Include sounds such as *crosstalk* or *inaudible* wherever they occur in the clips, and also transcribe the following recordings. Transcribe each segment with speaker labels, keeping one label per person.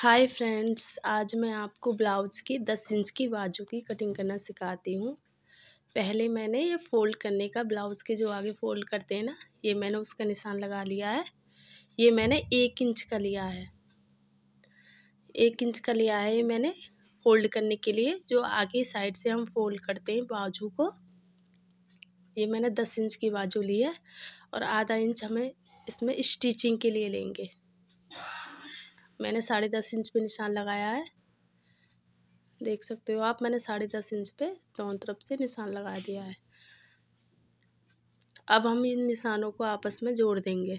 Speaker 1: hi friends आज मैं आपको ब्लाउज़ की दस इंच की बाजू की कटिंग करना सिखाती हूँ पहले मैंने ये फ़ोल्ड करने का ब्लाउज़ के जो आगे फ़ोल्ड करते हैं ना ये मैंने उसका निशान लगा लिया है ये मैंने एक इंच का लिया है एक इंच का लिया है ये मैंने फ़ोल्ड करने के लिए जो आगे साइड से हम फ़ोल्ड करते हैं बाजू को ये मैंने दस इंच की बाजू ली है और आधा इंच हमें इसमें स्टिचिंग के लिए लेंगे मैंने साढ़े दस इंच पे निशान लगाया है देख सकते हो आप मैंने साढ़े दस इंच पे दोनों तरफ से निशान लगा दिया है अब हम इन निशानों को आपस में जोड़ देंगे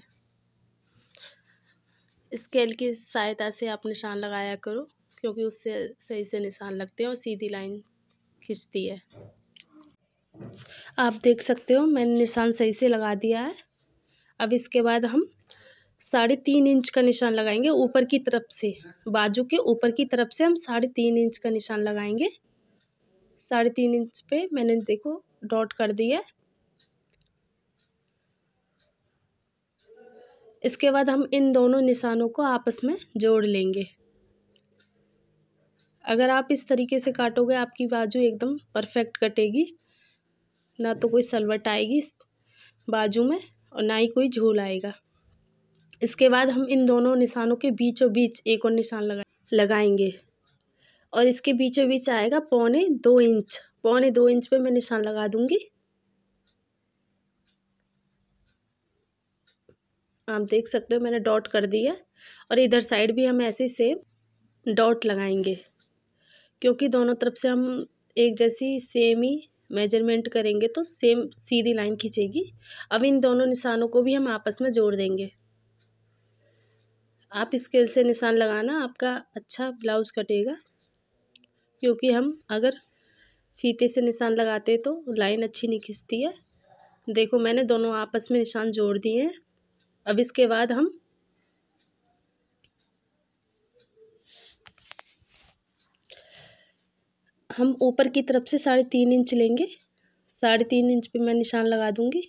Speaker 1: स्केल की सहायता से आप निशान लगाया करो क्योंकि उससे सही से निशान लगते हैं और सीधी लाइन खींचती है आप देख सकते हो मैंने निशान सही से लगा दिया है अब इसके बाद हम साढ़े तीन इंच का निशान लगाएंगे ऊपर की तरफ से बाजू के ऊपर की तरफ से हम साढ़े तीन इंच का निशान लगाएंगे साढ़े तीन इंच पे मैंने देखो डॉट कर दिया इसके बाद हम इन दोनों निशानों को आपस में जोड़ लेंगे अगर आप इस तरीके से काटोगे आपकी बाजू एकदम परफेक्ट कटेगी ना तो कोई सलवट आएगी बाजू में और ना ही कोई झूल आएगा इसके बाद हम इन दोनों निशानों के बीचों बीच एक और निशान लगा लगाएंगे और इसके बीचों बीच आएगा पौने दो इंच पौने दो इंच पे मैं निशान लगा दूंगी आप देख सकते हो मैंने डॉट कर दिया और इधर साइड भी हम ऐसे सेम डॉट लगाएंगे क्योंकि दोनों तरफ से हम एक जैसी सेम ही मेजरमेंट करेंगे तो सेम सीधी लाइन खींचेगी अब इन दोनों निशानों को भी हम आपस में जोड़ देंगे आप स्केल से निशान लगाना आपका अच्छा ब्लाउज़ कटेगा क्योंकि हम अगर फीते से निशान लगाते तो लाइन अच्छी नहीं खींचती है देखो मैंने दोनों आपस में निशान जोड़ दिए हैं अब इसके बाद हम हम ऊपर की तरफ से साढ़े तीन इंच लेंगे साढ़े तीन इंच पे मैं निशान लगा दूँगी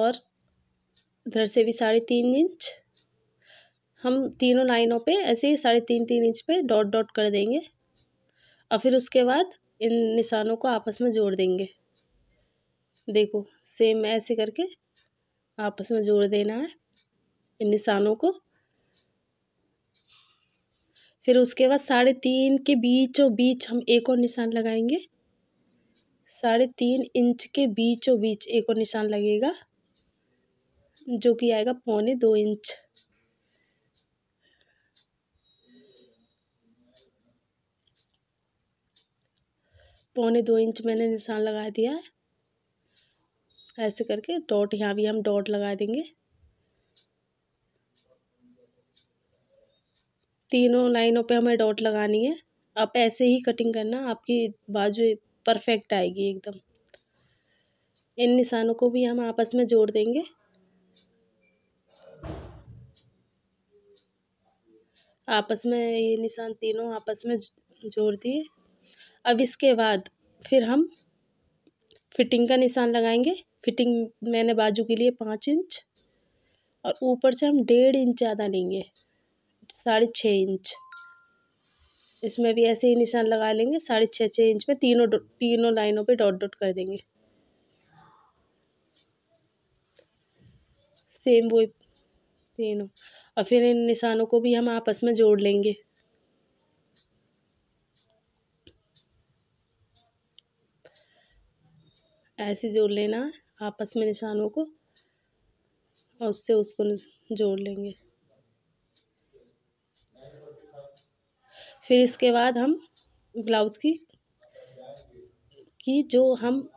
Speaker 1: और इधर से भी साढ़े तीन इंच हम तीनों लाइनों पे ऐसे ही साढ़े तीन तीन इंच पे डॉट डॉट कर देंगे और फिर उसके बाद इन निशानों को आपस में जोड़ देंगे देखो सेम ऐसे करके आपस में जोड़ देना है इन निशानों को फिर उसके बाद साढ़े तीन के बीचों बीच हम एक और निशान लगाएंगे साढ़े तीन इंच के बीचों बीच एक और निशान लगेगा जो कि आएगा पौने दो इंच पौने दो इंच मैंने निशान लगा दिया है ऐसे करके डॉट यहाँ भी हम डॉट लगा देंगे तीनों लाइनों पे हमें डॉट लगानी है आप ऐसे ही कटिंग करना आपकी बाजू परफेक्ट आएगी एकदम इन निशानों को भी हम आपस में जोड़ देंगे आपस में ये निशान तीनों आपस में जोड़ दिए अब इसके बाद फिर हम फिटिंग का निशान लगाएंगे फिटिंग मैंने बाजू के लिए पाँच इंच और ऊपर से हम डेढ़ इंच ज़्यादा लेंगे साढ़े छः इंच इसमें भी ऐसे ही निशान लगा लेंगे साढ़े छः छः इंच में तीनों तीनों लाइनों पे डॉट डॉट कर देंगे सेम वो तीनों और फिर इन निशानों को भी हम आपस में जोड़ लेंगे ऐसे जोड़ लेना आपस में निशानों को और उससे उसको जोड़ लेंगे फिर इसके बाद हम ब्लाउज़ की की जो हम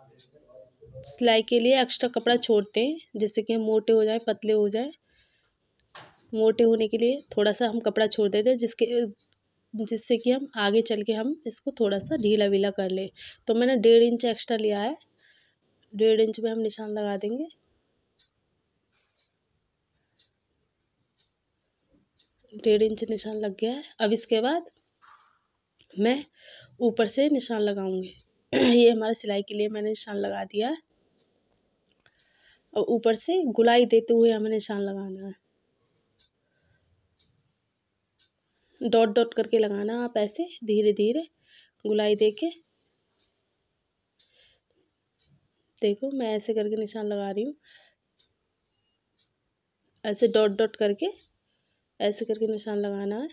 Speaker 1: सिलाई के लिए एक्स्ट्रा कपड़ा छोड़ते हैं जिससे कि हम मोटे हो जाएं पतले हो जाएं मोटे होने के लिए थोड़ा सा हम कपड़ा छोड़ देते हैं जिसके जिससे कि हम आगे चल के हम इसको थोड़ा सा ढीला वीला कर लें तो मैंने डेढ़ इंच एक्स्ट्रा लिया है डेढ़ इंच में हम निशान लगा देंगे डेढ़ इंच निशान लग गया है अब इसके बाद मैं ऊपर से निशान लगाऊंगी *clears throat* ये हमारे सिलाई के लिए मैंने निशान लगा दिया है और ऊपर से गुलाई देते हुए हमें निशान लगाना है डॉट डॉट करके लगाना आप ऐसे धीरे धीरे गुलाई दे के देखो मैं ऐसे करके निशान लगा रही हूँ ऐसे डॉट डॉट करके ऐसे करके निशान लगाना है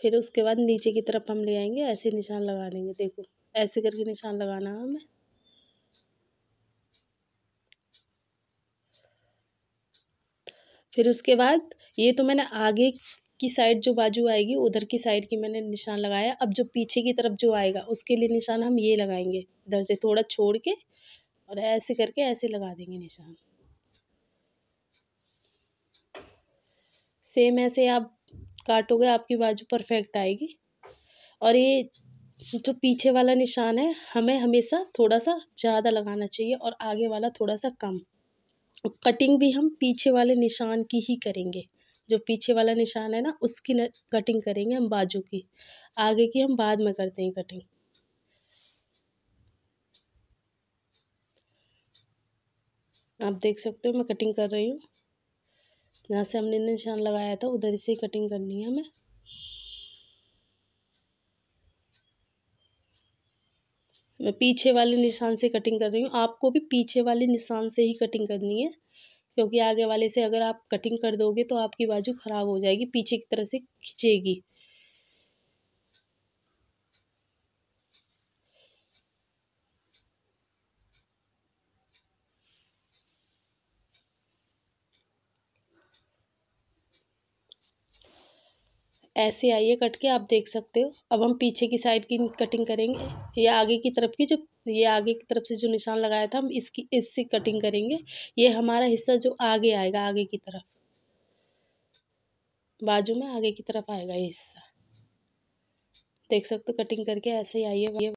Speaker 1: फिर उसके बाद नीचे की तरफ हम ले आएंगे ऐसे निशान लगा देंगे देखो ऐसे करके निशान लगाना है हमें फिर उसके बाद ये तो मैंने आगे की साइड जो बाजू आएगी उधर की साइड की मैंने निशान लगाया अब जो पीछे की तरफ जो आएगा उसके लिए निशान हम ये लगाएंगे इधर से थोड़ा छोड़ के और ऐसे करके ऐसे लगा देंगे निशान सेम ऐसे आप काटोगे आपकी बाजू परफेक्ट आएगी और ये जो पीछे वाला निशान है हमें हमेशा थोड़ा सा ज़्यादा लगाना चाहिए और आगे वाला थोड़ा सा कम कटिंग भी हम पीछे वाले निशान की ही करेंगे जो पीछे वाला निशान है ना उसकी कटिंग करेंगे हम बाजू की आगे की हम बाद में करते हैं कटिंग आप देख सकते हो मैं कटिंग कर रही हूँ जहाँ से हमने निशान लगाया था उधर से ही कटिंग करनी है हमें मैं पीछे वाले निशान से कटिंग कर रही हूँ आपको भी पीछे वाले निशान से ही कटिंग करनी है क्योंकि आगे वाले से अगर आप कटिंग कर दोगे तो आपकी बाजू ख़राब हो जाएगी पीछे की तरह से खिंचेगी ऐसे आइए कट के आप देख सकते हो अब हम पीछे की साइड की कटिंग करेंगे या आगे की तरफ की जो ये आगे की तरफ से जो निशान लगाया था हम इसकी इससे कटिंग करेंगे ये हमारा हिस्सा जो आगे आएगा आगे की तरफ बाजू में आगे की तरफ आएगा ये हिस्सा देख सकते हो कटिंग करके ऐसे ही आइए